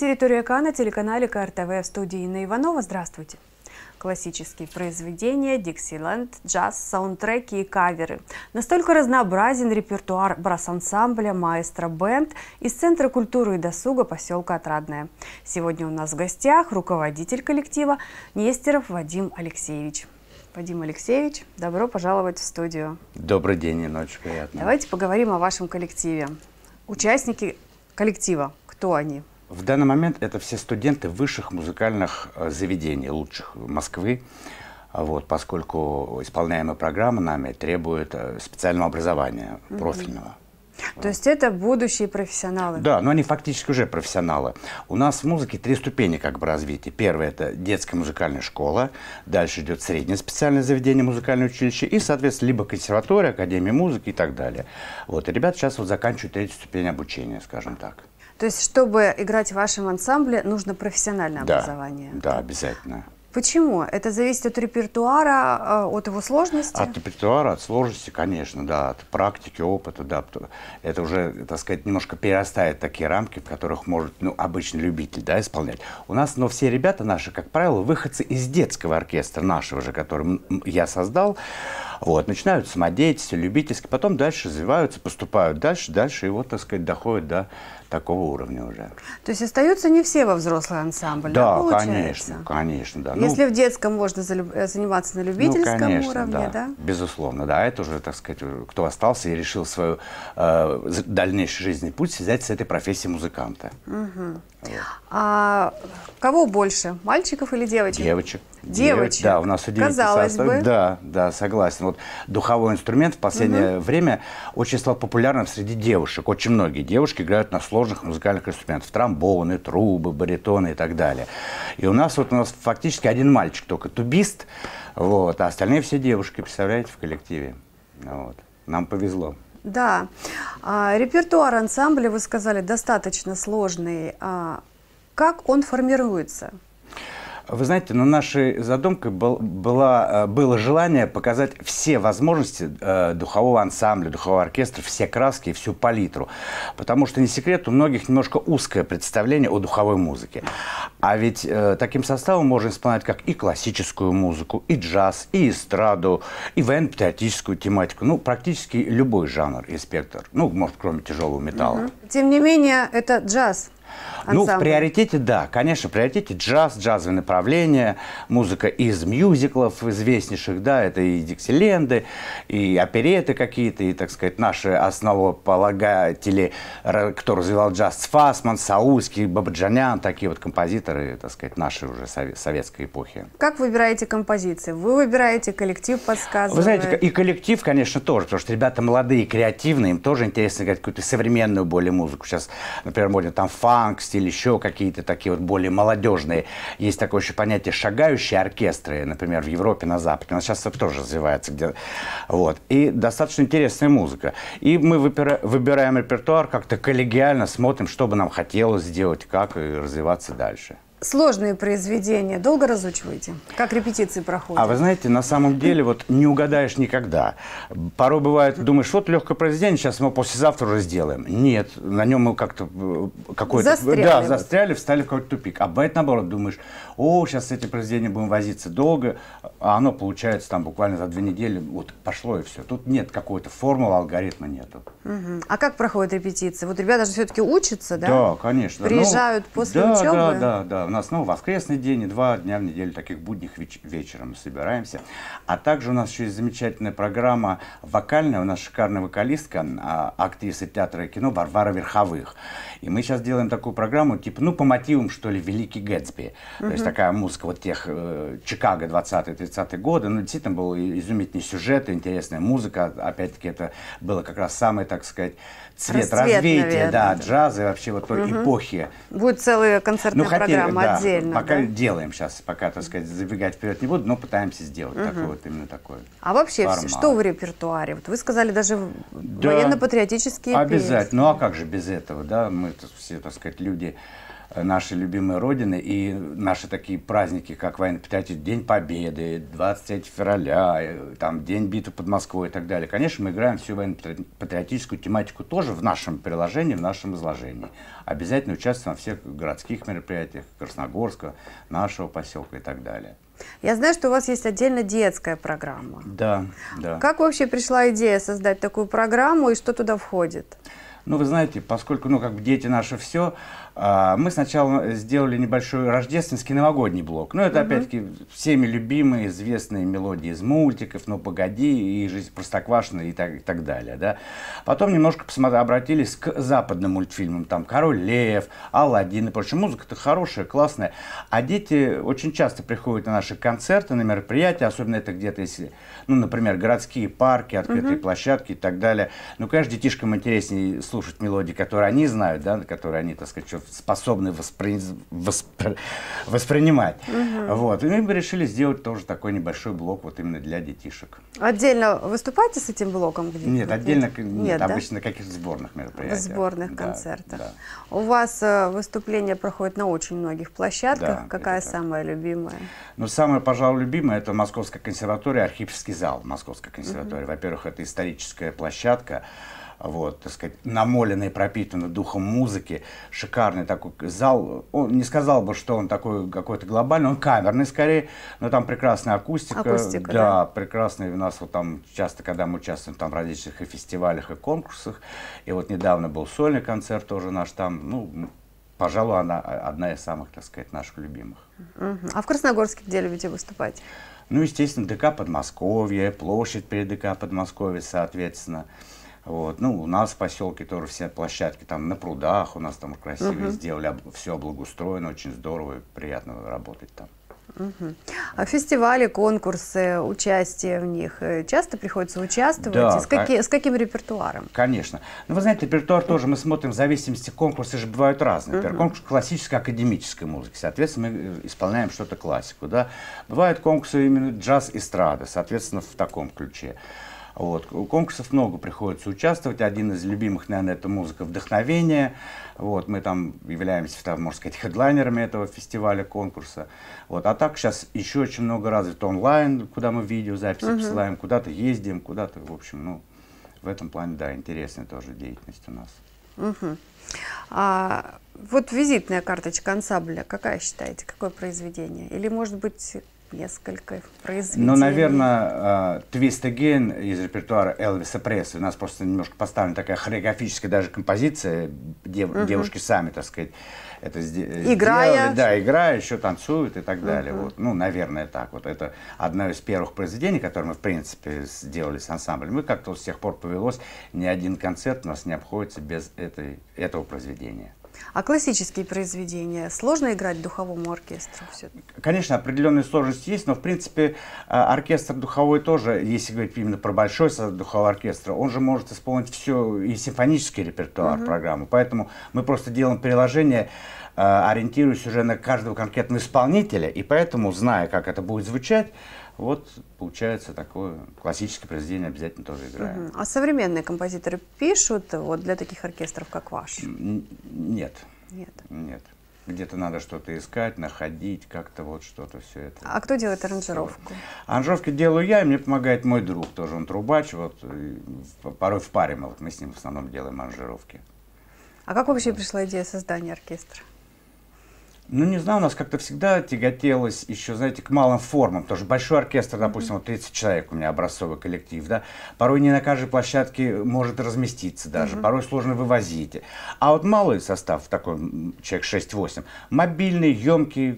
«Территория К» на телеканале КРТВ в студии Инна Иванова. Здравствуйте! Классические произведения, диксиленд, джаз, саундтреки и каверы. Настолько разнообразен репертуар брас-ансамбля «Маэстро Бенд» из Центра культуры и досуга поселка Отрадное. Сегодня у нас в гостях руководитель коллектива Нестеров Вадим Алексеевич. Вадим Алексеевич, добро пожаловать в студию. Добрый день, и ночь, приятно. Давайте поговорим о вашем коллективе. Участники коллектива, кто они? В данный момент это все студенты высших музыкальных э, заведений, лучших Москвы, а вот, поскольку исполняемая программа нами требует э, специального образования, профильного. То есть это будущие профессионалы? Да, но они фактически уже профессионалы. У нас в музыке три ступени как бы развития. Первое это детская музыкальная школа, дальше идет среднее специальное заведение музыкальное училище и, соответственно, либо консерватория, академия музыки и так далее. Вот, и ребята сейчас вот заканчивают третью ступень обучения, скажем так. То есть, чтобы играть в вашем ансамбле, нужно профессиональное да, образование? Да, обязательно. Почему? Это зависит от репертуара, а, от его сложности? От репертуара, от сложности, конечно, да, от практики, опыта, да. Это уже, так сказать, немножко перерастает такие рамки, в которых может, ну, обычный любитель, да, исполнять. У нас, но все ребята наши, как правило, выходцы из детского оркестра нашего же, который я создал, вот, начинают самодеятельство, любительски, потом дальше развиваются, поступают дальше, дальше, и вот, так сказать, доходят до такого уровня уже. То есть остаются не все во взрослый ансамбль, да, да конечно, конечно, да. Ну, Если ну, в детском можно э, заниматься на любительском ну, конечно, уровне, да, да? Безусловно, да. Это уже, так сказать, э, кто остался и решил свой э, дальнейший жизненный путь связать с этой профессией музыканта. Угу. Вот. А кого больше, мальчиков или девочек? Девочек девочек. да, у нас Казалось состав. бы. Да, да, согласен. Вот духовой инструмент в последнее угу. время очень стал популярным среди девушек. Очень многие девушки играют на сложных музыкальных инструментах. Тромбоны, трубы, баритоны и так далее. И у нас вот у нас фактически один мальчик только тубист, вот, а остальные все девушки, представляете, в коллективе. Вот. Нам повезло. Да. А, репертуар ансамбля, вы сказали, достаточно сложный. А, как он формируется? Вы знаете, на нашей задумкой был, была, э, было желание показать все возможности э, духового ансамбля, духового оркестра, все краски и всю палитру. Потому что, не секрет, у многих немножко узкое представление о духовой музыке. А ведь э, таким составом можно исполнять как и классическую музыку, и джаз, и эстраду, и военно-патриотическую тематику. Ну, практически любой жанр и спектр. Ну, может, кроме тяжелого металла. Угу. Тем не менее, это джаз. Ансамбль. Ну, в приоритете, да, конечно, в приоритете джаз, джазовые направления, музыка из мюзиклов известнейших, да, это и диксиленды, и опереты какие-то, и, так сказать, наши основополагатели, кто развивал джаз, Фасман, Саульский, Бабаджанян, такие вот композиторы, так сказать, нашей уже советской эпохи. Как выбираете композиции? Вы выбираете, коллектив подсказывает? Вы знаете, и коллектив, конечно, тоже, потому что ребята молодые, креативные, им тоже интересно играть какую-то современную более музыку. Сейчас, например, модно там фан, ангст или еще какие-то такие вот более молодежные. Есть такое еще понятие шагающие оркестры, например, в Европе, на Западе. У нас сейчас это тоже развивается где -то. Вот. И достаточно интересная музыка. И мы выбираем репертуар как-то коллегиально, смотрим, что бы нам хотелось сделать, как и развиваться дальше сложные произведения долго разучиваете? Как репетиции проходят? А вы знаете, на самом деле вот не угадаешь никогда. Порой бывает, думаешь, вот легкое произведение, сейчас мы послезавтра уже сделаем. Нет, на нем мы как-то э, какой-то... Застряли. Да, застряли, встали в какой-то тупик. А бывает наоборот, думаешь, о, сейчас с этим будем возиться долго, а оно получается там буквально за две недели, вот пошло и все. Тут нет какой-то формулы, алгоритма нету. Угу. А как проходят репетиции? Вот ребята же все-таки учатся, да? Да, конечно. Ну, Приезжают ну, после да, учебы? Да, да, да у нас ну, воскресный день и два дня в неделю таких будних веч вечером собираемся. А также у нас еще есть замечательная программа вокальная. У нас шикарная вокалистка, а, актриса театра и кино Варвара Верховых. И мы сейчас делаем такую программу, типа, ну, по мотивам, что ли, Великий Гэтсби. Угу. То есть такая музыка вот тех э, Чикаго 20-30-е годы. Ну, действительно, был изумительный сюжет, интересная музыка. Опять-таки, это было как раз самое, так сказать, цвет Расцвет, развития, наверное. да, джаза и вообще вот той угу. эпохи. Будет целая ну, концертная ну, хотели, программа отдельно. Пока да? делаем сейчас, пока, так сказать, забегать вперед не буду, но пытаемся сделать угу. такой вот именно такой. А вообще, формат. что в репертуаре? Вот вы сказали даже да, военно-патриотические Обязательно. Песни. Ну а как же без этого, да? Мы все, так сказать, люди нашей любимой Родины и наши такие праздники, как военно-патриотический День Победы, 23 февраля, э, там, День битвы под Москвой и так далее. Конечно, мы играем всю военно-патриотическую тематику тоже в нашем приложении, в нашем изложении. Обязательно участвуем во всех городских мероприятиях Красногорска, нашего поселка и так далее. Я знаю, что у вас есть отдельно детская программа. Да, да. Как вообще пришла идея создать такую программу и что туда входит? Ну, вы знаете, поскольку, ну, как бы дети наши все, а, мы сначала сделали небольшой рождественский новогодний блок. Ну, это угу. опять-таки всеми любимые известные мелодии из мультиков, «Ну, погоди», и «Жизнь простоквашина» и так, и так далее. Да? Потом немножко посмотр, обратились к западным мультфильмам, там «Король лев», «Аладдин» и прочее. Музыка-то хорошая, классная. А дети очень часто приходят на наши концерты, на мероприятия, особенно это где-то, если, ну, например, городские парки, открытые угу. площадки и так далее. Ну, конечно, детишкам интереснее слушать мелодии, которые они знают, да, которые они, так сказать, способны воспри... воспри... воспринимать. Угу. Вот. И мы решили сделать тоже такой небольшой блок вот именно для детишек. Отдельно выступаете с этим блоком? Где нет, отдельно нет, нет обычно да? каких-то сборных мероприятиях. Сборных да, концертах. Да. У вас э, выступления проходят на очень многих площадках. Да, Какая самая любимая? Ну, самая, пожалуй, любимая это Московская консерватория, архипский зал Московской консерватории. Угу. Во-первых, это историческая площадка вот, так сказать, намоленный, пропитанный духом музыки, шикарный такой зал. Он не сказал бы, что он такой какой-то глобальный, он камерный скорее, но там прекрасная акустика. акустика да, да, прекрасный у нас вот там часто, когда мы участвуем там в различных и фестивалях, и конкурсах, и вот недавно был сольный концерт тоже наш там, ну, пожалуй, она одна из самых, так сказать, наших любимых. А в Красногорске где любите выступать? Ну, естественно, ДК Подмосковье, площадь перед ДК Подмосковье, соответственно. Вот. Ну, у нас в поселке тоже все площадки там на прудах, у нас там красиво угу. сделали, все благоустроено, очень здорово и приятно работать там. Угу. А фестивали, конкурсы, участие в них э, часто приходится участвовать? Да, и с, как... с каким репертуаром? Конечно. Ну, вы знаете, репертуар тоже мы смотрим в зависимости, конкурсы же бывают разные. Например, угу. конкурс классической академической музыки, соответственно, мы э, исполняем что-то классику. Да? Бывают конкурсы именно джаз-эстрада, соответственно, в таком ключе. Вот. У конкурсов много приходится участвовать. Один из любимых, наверное, это музыка вдохновения. Вот. Мы там являемся, там, можно сказать, хедлайнерами этого фестиваля, конкурса. Вот. А так сейчас еще очень много развито онлайн, куда мы видеозаписи угу. посылаем, куда-то ездим, куда-то, в общем, ну, в этом плане, да, интересная тоже деятельность у нас. Угу. А, вот визитная карточка ансамбля, какая считаете, какое произведение? Или, может быть, несколько произведений. Ну, наверное, э, «Твист Again» из репертуара Элвиса Пресли. У нас просто немножко поставлена такая хореографическая даже композиция. Дев, угу. Девушки сами, так сказать, это э, играя. сделали. Да, играя, еще танцуют и так далее. Угу. Вот. Ну, наверное, так. Вот это одно из первых произведений, которое мы, в принципе, сделали с ансамблем. Мы как-то с тех пор повелось, ни один концерт у нас не обходится без этой, этого произведения. А классические произведения сложно играть духовому оркестру? Все? Конечно, определенная сложность есть, но в принципе э, оркестр духовой тоже, если говорить именно про большой состав духового оркестра, он же может исполнить все и симфонический репертуар угу. программы. Поэтому мы просто делаем приложение, э, ориентируясь уже на каждого конкретного исполнителя, и поэтому, зная, как это будет звучать, вот получается такое классическое произведение обязательно тоже играем. Uh-huh. А современные композиторы пишут вот для таких оркестров, как ваш? Н нет. Нет. Нет. Где-то надо что-то искать, находить, как-то вот что-то все это. А кто делает аранжировку? Аранжировки делаю я, и мне помогает мой друг тоже, он трубач, вот порой в паре мы, вот, мы с ним в основном делаем аранжировки. А как вообще пришла идея создания оркестра? Ну, не знаю, у нас как-то всегда тяготелось еще, знаете, к малым формам. Тоже большой оркестр, допустим, вот 30 человек у меня образцовый коллектив, да. Порой не на каждой площадке может разместиться даже, угу. порой сложно вывозить. А вот малый состав, такой человек 6-8, мобильный, емкий,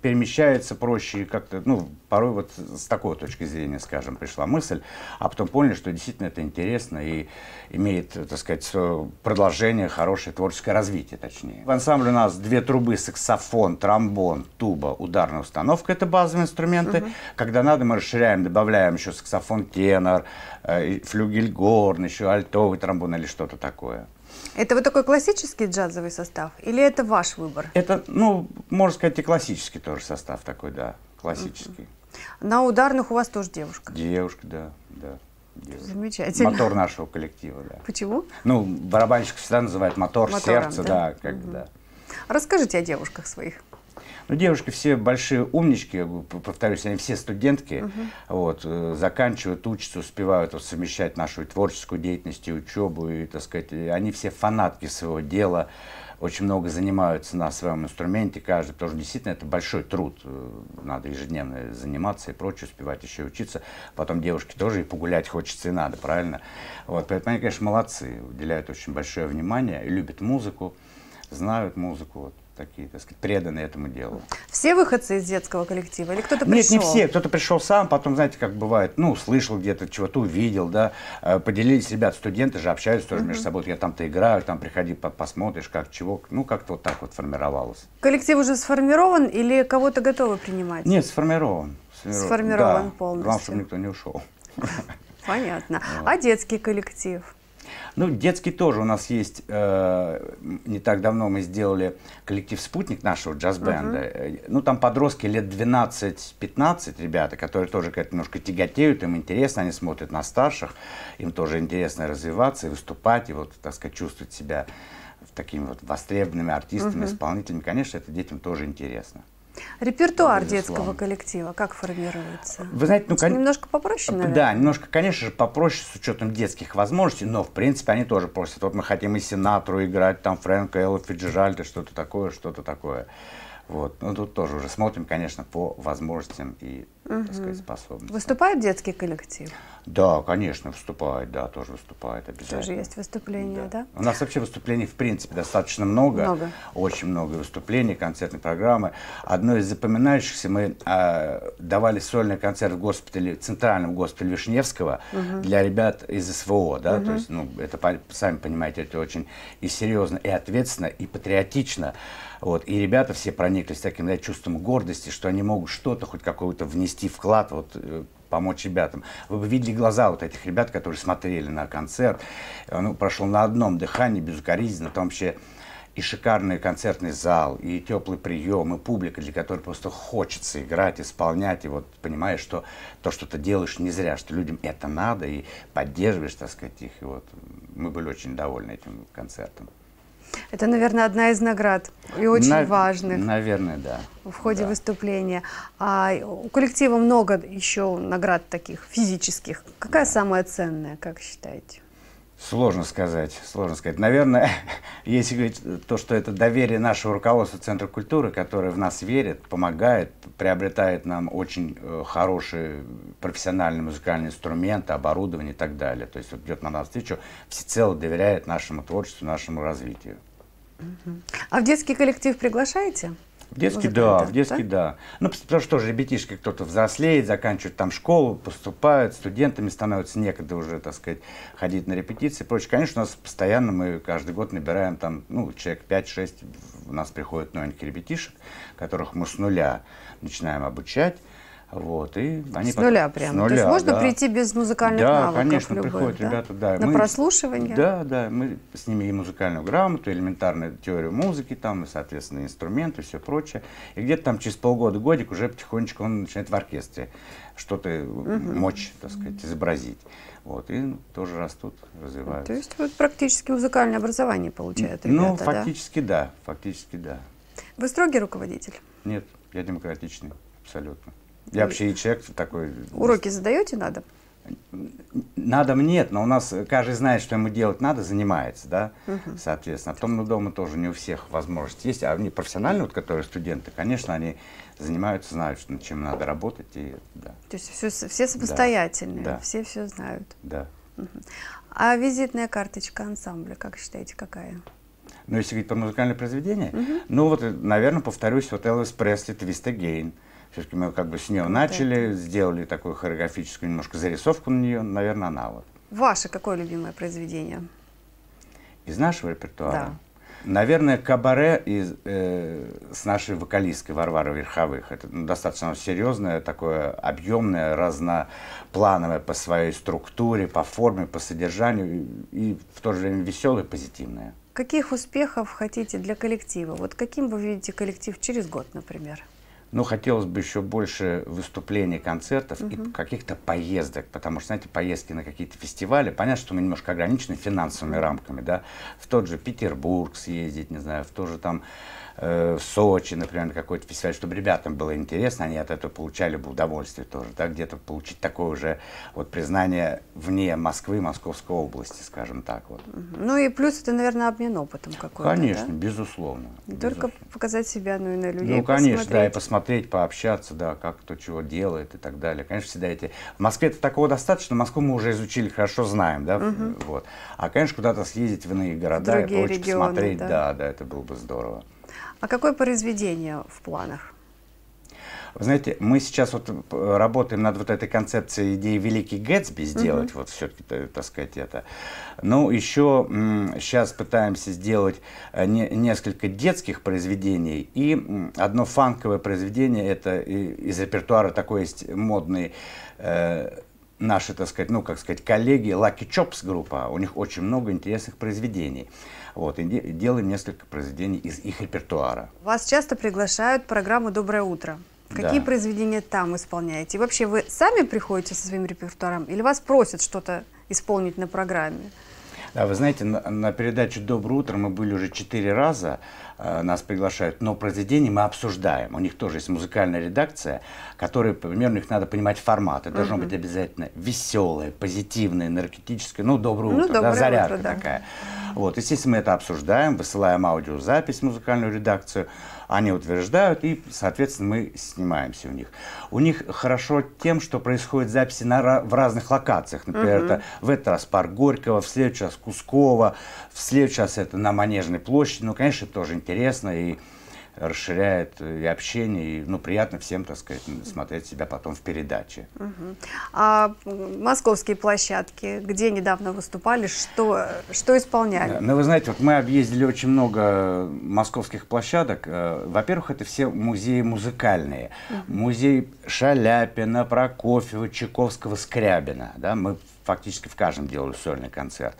перемещается проще и как-то, ну, порой вот с такой точки зрения, скажем, пришла мысль, а потом поняли, что действительно это интересно и имеет, так сказать, продолжение, хорошее творческое развитие, точнее. В ансамбле у нас две трубы, саксофон, саксофон, тромбон, туба, ударная установка – это базовые инструменты. Угу. Когда надо, мы расширяем, добавляем еще саксофон тенор, э, флюгель еще альтовый тромбон или что-то такое. Это вот такой классический джазовый состав или это ваш выбор? Это, ну, можно сказать, и классический тоже состав такой, да, классический. Угу. На ударных у вас тоже девушка? Девушка, да, да. Девушка. Замечательно. Мотор нашего коллектива, да. Почему? Ну, барабанщик всегда называют мотор, Мотором, сердце, да, да как угу. да. Расскажите о девушках своих. Ну, девушки все большие умнички, повторюсь, они все студентки, Uh -huh. вот, э, заканчивают, учатся, успевают совмещать нашу творческую деятельность, и учебу, и, так сказать, они все фанатки своего дела, очень много занимаются на своем инструменте, каждый, потому что действительно это большой труд, э, надо ежедневно заниматься и прочее, успевать еще и учиться, потом девушке тоже и погулять хочется и надо, правильно? Вот, поэтому они, конечно, молодцы, уделяют очень большое внимание, любят музыку, знают музыку, вот такие, так сказать, преданные этому делу. Все выходцы из детского коллектива или кто-то пришел? Нет, не все. Кто-то пришел сам, потом, знаете, как бывает, ну, слышал где-то, чего-то увидел, да, э, поделились, ребят, студенты же общаются тоже uh-huh. между собой, я там-то играю, там приходи, посмотришь, как, чего, ну, как-то вот так вот формировалось. Коллектив уже сформирован или кого-то готовы принимать? Нет, сформирован. Сформирован, сформирован да. полностью. Главное, чтобы никто не ушел. Понятно. Вот. А детский коллектив? Ну, детский тоже у нас есть. Э, не так давно мы сделали коллектив «Спутник» нашего джаз-бенда. Uh-huh. Ну, там подростки лет 12-15, ребята, которые тоже как немножко тяготеют, им интересно, они смотрят на старших, им тоже интересно развиваться и выступать, и вот, так сказать, чувствовать себя такими вот востребованными артистами, uh-huh. исполнителями. Конечно, это детям тоже интересно. Репертуар детского коллектива как формируется? Вы знаете, ну, кон... немножко попроще, наверное. Да, немножко, конечно же, попроще с учетом детских возможностей, но в принципе они тоже просят. Вот мы хотим и Синатру играть, там Фрэнка, Элла Фиджеральда, что-то такое, что-то такое. Вот. Ну, тут тоже уже смотрим, конечно, по возможностям и, угу. так сказать, способностям. Выступает детский коллектив? Да, конечно, выступает, да, тоже выступает обязательно. Тоже есть выступления, да? да? У нас вообще выступлений, в принципе, достаточно много. Много. Очень много выступлений, концертной программы. Одно из запоминающихся, мы э, давали сольный концерт в госпитале, в центральном госпитале Вишневского угу. для ребят из СВО, да, угу. то есть, ну, это, сами понимаете, это очень и серьезно, и ответственно, и патриотично. Вот. И ребята все прониклись таким да, чувством гордости, что они могут что-то, хоть какой-то внести вклад, вот, э, помочь ребятам. Вы бы видели глаза вот этих ребят, которые смотрели на концерт. Э, ну, прошел на одном дыхании, безукоризненно, там вообще и шикарный концертный зал, и теплый прием, и публика, для которой просто хочется играть, исполнять, и вот понимаешь, что то, что ты делаешь, не зря, что людям это надо, и поддерживаешь, так сказать, их. И вот мы были очень довольны этим концертом. Это, наверное, одна из наград и очень На... важных. Наверное, да. В ходе да. выступления. А у коллектива много еще наград таких физических. Какая да. самая ценная, как считаете? Сложно сказать, сложно сказать. Наверное, если говорить то, что это доверие нашего руководства Центра культуры, которое в нас верит, помогает, приобретает нам очень э, хорошие профессиональные музыкальные инструменты, оборудование и так далее. То есть вот идет на нас встречу, всецело доверяет нашему творчеству, нашему развитию. А в детский коллектив приглашаете? В детский, да, в детский, да? Ну, потому что же ребятишки кто-то взрослеет, заканчивают там школу, поступают, студентами становятся некогда уже, так сказать, ходить на репетиции и прочее. Конечно, у нас постоянно мы каждый год набираем там, ну, человек 5-6, у нас приходят новеньких ребятишек, которых мы с нуля начинаем обучать. Вот, и они с нуля потом, прямо. С нуля, То есть можно да. прийти без музыкальных да, навыков? конечно, любых, приходят да? ребята, да. На мы, прослушивание? Да, да, мы с ними и музыкальную грамоту, элементарную теорию музыки, там, и, соответственно, инструменты, все прочее. И где-то там через полгода-годик уже потихонечку он начинает в оркестре что-то угу. мочь, так сказать, изобразить. Вот, и тоже растут, развиваются. То есть вот практически музыкальное образование получают ну, ребята, Ну, фактически да? да, фактически да. Вы строгий руководитель? Нет, я демократичный, абсолютно. Я вообще и человек такой... Уроки задаете надо? Надо нет, но у нас каждый знает, что ему делать надо, занимается, да, угу. соответственно. Потом а ну, дома тоже не у всех возможность есть, а они профессиональные, вот, которые студенты, конечно, они занимаются, знают, над чем надо работать. И, да. То есть все, все самостоятельные, да. все все знают. Да. Угу. А визитная карточка ансамбля, как считаете, какая? Ну, если говорить про музыкальное произведение, угу. ну вот, наверное, повторюсь, вот Элвис Пресли, Твист Гейн. Угу все-таки мы как бы с нее начали, сделали такую хореографическую немножко зарисовку на нее, наверное, она вот. Ваше какое любимое произведение? Из нашего репертуара? Да. Наверное, кабаре из, э, с нашей вокалисткой Варварой Верховых. Это ну, достаточно серьезное, такое объемное, разноплановое по своей структуре, по форме, по содержанию и в то же время веселое, позитивное. Каких успехов хотите для коллектива? Вот каким вы видите коллектив через год, например? Но хотелось бы еще больше выступлений, концертов угу. и каких-то поездок, потому что, знаете, поездки на какие-то фестивали, понятно, что мы немножко ограничены финансовыми рамками, да, в тот же Петербург съездить, не знаю, в тот же там Э, в Сочи, например, на какой-то фестиваль, чтобы ребятам было интересно, они от этого получали бы удовольствие тоже, да, где-то получить такое уже вот признание вне Москвы, Московской области, скажем так вот. Ну и плюс это, наверное, обмен опытом какой-то, Конечно, да? безусловно. Не безусловно. только показать себя, ну и на людей Ну, конечно, посмотреть. да, и посмотреть, пообщаться, да, как кто чего делает и так далее. Конечно, всегда эти... В Москве это такого достаточно, Москву мы уже изучили, хорошо знаем, да, угу. вот. А, конечно, куда-то съездить в иные города Другие и регионы, посмотреть, да. да, да, это было бы здорово. А какое произведение в планах? Вы знаете, мы сейчас вот э, работаем над вот этой концепцией идеи Великий Гэтсби сделать, угу. вот все-таки, так сказать, это. Ну, еще сейчас пытаемся сделать э, не несколько детских произведений и одно фанковое произведение, это из репертуара такой есть модный э наши, так сказать, ну, как сказать, коллеги Lucky Chops группа, у них очень много интересных произведений. Вот, и делаем несколько произведений из их репертуара. Вас часто приглашают в программу «Доброе утро». Какие да. произведения там исполняете? И вообще вы сами приходите со своим репертуаром или вас просят что-то исполнить на программе? Да, вы знаете, на, на передачу «Доброе утро» мы были уже четыре раза. Э, нас приглашают, но произведения мы обсуждаем. У них тоже есть музыкальная редакция, которая, например, у них надо понимать формат. Это должно быть обязательно веселое, позитивное, энергетическое, ну, доброе ну, утро, ну, доброе да, зарядка утро, да. такая. Вот, естественно, мы это обсуждаем, высылаем аудиозапись в музыкальную редакцию. Они утверждают, и, соответственно, мы снимаемся у них. У них хорошо тем, что происходят записи на, в разных локациях. Например, угу. это в этот раз парк Горького, в следующий раз Кускова, в следующий раз это на Манежной площади. Ну, конечно, тоже интересно и расширяет э, и общение, и ну, приятно всем, так сказать, смотреть себя потом в передаче. Угу. А московские площадки, где недавно выступали, что, что исполняли? Ну, вы знаете, вот мы объездили очень много московских площадок. Э, во-первых, это все музеи музыкальные. Угу. Музей Шаляпина, Прокофьева, Чайковского, Скрябина. Да? Мы фактически в каждом делали сольный концерт.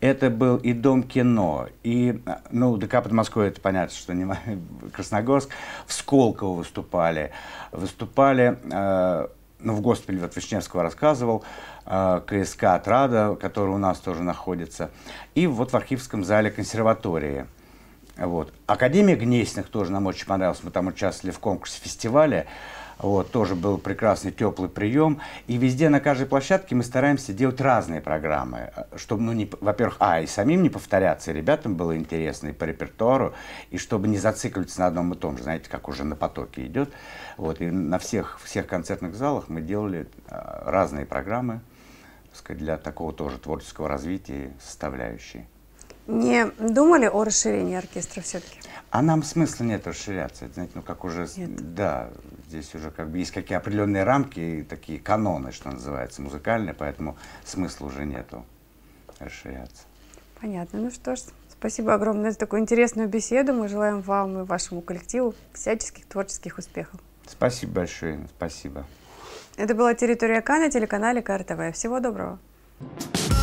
Это был и Дом кино, и, ну, ДК под Москвой, это понятно, что не Красногорск. В Сколково выступали. Выступали, э, ну, в госпитале вот Вишневского рассказывал, э, КСК «Отрада», который у нас тоже находится. И вот в архивском зале консерватории. Вот. Академия Гнесиных тоже нам очень понравилась. Мы там участвовали в конкурсе фестиваля. Вот, тоже был прекрасный теплый прием. И везде, на каждой площадке мы стараемся делать разные программы, э, чтобы, ну, не, во-первых, а, и самим не повторяться, и ребятам было интересно и по репертуару, и чтобы не зацикливаться на одном и том же, знаете, как уже на потоке идет. Вот, и на всех, всех концертных залах мы делали э, разные программы, сказать, для такого тоже творческого развития составляющей не думали о расширении оркестра все-таки? А нам смысла нет расширяться. Это, знаете, ну как уже, нет. да, здесь уже как бы есть какие определенные рамки и такие каноны, что называется, музыкальные, поэтому смысла уже нету расширяться. Понятно. Ну что ж, спасибо огромное за такую интересную беседу. Мы желаем вам и вашему коллективу всяческих творческих успехов. Спасибо большое. Спасибо. Это была «Территория КАНА, на телеканале КРТВ. Всего доброго. Thank you